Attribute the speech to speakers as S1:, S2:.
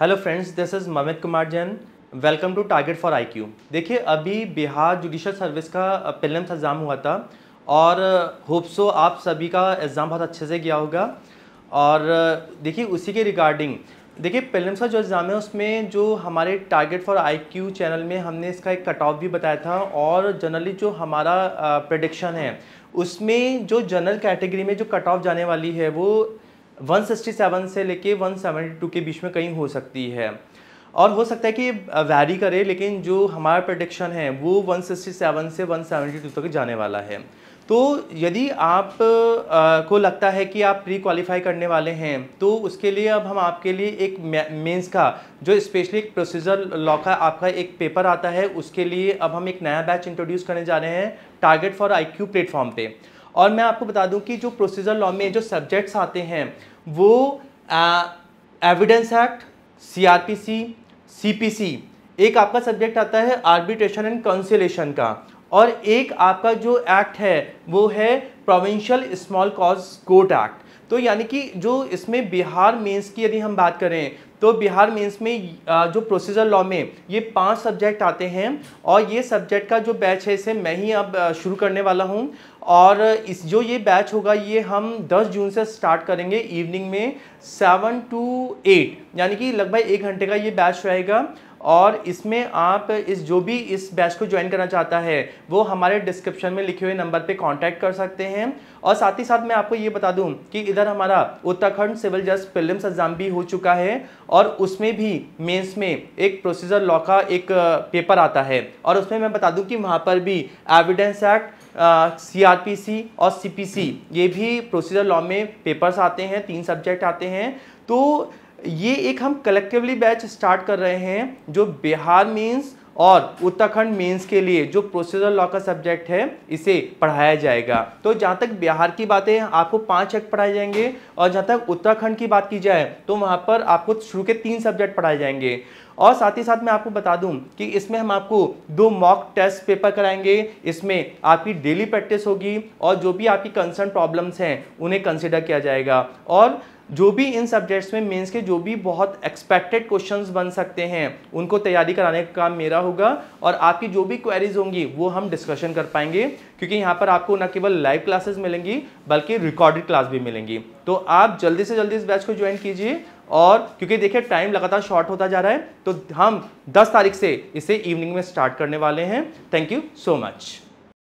S1: hello friends this is Mamit Kumar Jain welcome to target for IQ देखिए अभी Bihar judicial service का prelims exam हुआ था और होप्सो आप सभी का एग्ज़ाम बहुत अच्छे से गया होगा और देखिए उसी के रिगार्डिंग देखिए पिलम्स का जो एग्ज़ाम है उसमें जो हमारे टारगेट फॉर आईक्यू चैनल में हमने इसका एक कट ऑफ भी बताया था और जनरली जो हमारा प्रडिक्शन है उसमें जो जनरल कैटेगरी में जो कट ऑफ जाने वाली है वो 167 से लेके 172 के बीच में कहीं हो सकती है और हो सकता है कि वैरी करे लेकिन जो हमारा प्रोडिक्शन है वो 167 से 172 तक जाने वाला है तो यदि आप आ, को लगता है कि आप प्री क्वालिफाई करने वाले हैं तो उसके लिए अब हम आपके लिए एक मेंस का जो स्पेशली एक प्रोसीजर लॉ का आपका एक पेपर आता है उसके लिए अब हम एक नया बैच इंट्रोड्यूस करने जा रहे हैं टारगेट फॉर आईक्यू प्लेटफॉर्म पे और मैं आपको बता दूं कि जो प्रोसीजर लॉ में जो सब्जेक्ट्स आते हैं वो एविडेंस एक्ट सीआरपीसी सीपीसी एक आपका सब्जेक्ट आता है आर्बिट्रेशन एंड कंसिलेशन का और एक आपका जो एक्ट है वो है provincial small cause court act तो यानी कि जो इसमें बिहार मेंस की यदि हम बात करें तो बिहार मेंस में जो प्रोसीजर लॉ में ये पांच सब्जेक्ट आते हैं और ये सब्जेक्ट का जो बैच है इसे मैं ही अब शुरू करने वाला हूँ और इस जो ये बैच होगा ये हम 10 जून से स्टार्ट करेंगे इवनिंग में सेवन टू एट यानी कि लगभग एक घंटे का ये बैच रहेगा और इसमें आप इस जो भी इस बैच को ज्वाइन करना चाहता है वो हमारे डिस्क्रिप्शन में लिखे हुए नंबर पे कांटेक्ट कर सकते हैं और साथ ही साथ मैं आपको ये बता दूं कि इधर हमारा उत्तराखंड सिविल जज फिल्म एग्जाम भी हो चुका है और उसमें भी मेंस में एक प्रोसीजर लॉ का एक पेपर आता है और उसमें मैं बता दूँ कि वहाँ पर भी evidence act C R P C और सी पी सी ये भी प्रोसीजर लॉ में पेपर्स आते हैं तीन सब्जेक्ट आते हैं तो ये एक हम कलेक्टिवली बैच स्टार्ट कर रहे हैं जो बिहार मीन्स और उत्तराखंड मेंस के लिए जो प्रोसीजर लॉ का सब्जेक्ट है इसे पढ़ाया जाएगा तो जहाँ तक बिहार की बातें आपको पाँच एक्ट पढ़ाए जाएंगे और जहाँ तक उत्तराखंड की बात की जाए तो वहाँ पर आपको शुरू के तीन सब्जेक्ट पढ़ाए जाएंगे और साथ ही साथ मैं आपको बता दूं कि इसमें हम आपको दो मॉक टेस्ट पेपर कराएंगे इसमें आपकी डेली प्रैक्टिस होगी और जो भी आपकी कंसर्न प्रॉब्लम्स हैं उन्हें कंसिडर किया जाएगा और जो भी इन सब्जेक्ट्स में मेंस के जो भी बहुत एक्सपेक्टेड क्वेश्चंस बन सकते हैं उनको तैयारी कराने का काम मेरा होगा और आपकी जो भी क्वेरीज होंगी वो हम डिस्कशन कर पाएंगे क्योंकि यहाँ पर आपको न केवल लाइव क्लासेस मिलेंगी बल्कि रिकॉर्डेड क्लास भी मिलेंगी तो आप जल्दी से जल्दी इस बैच को ज्वाइन कीजिए और क्योंकि देखिए टाइम लगातार शॉर्ट होता जा रहा है तो हम दस तारीख से इसे इवनिंग में स्टार्ट करने वाले हैं थैंक यू सो मच